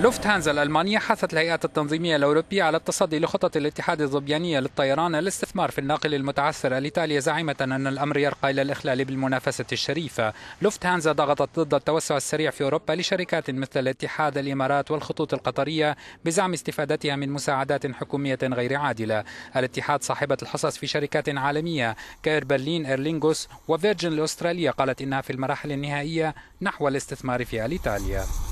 لوفت هانزا الألمانية حثت الهيئات التنظيمية الأوروبية على التصدي لخطط الاتحاد الظبيانية للطيران الاستثمار في الناقل المتعثر الإيطالي زاعمة أن الأمر يرقى إلى الإخلال بالمنافسة الشريفة لوفت هانزا ضغطت ضد التوسع السريع في أوروبا لشركات مثل الاتحاد الإمارات والخطوط القطرية بزعم استفادتها من مساعدات حكومية غير عادلة الاتحاد صاحبة الحصص في شركات عالمية كإير برلين إيرلينغوس وفيرجن الأسترالية قالت إنها في المراحل النهائية نحو الاستثمار في إيطاليا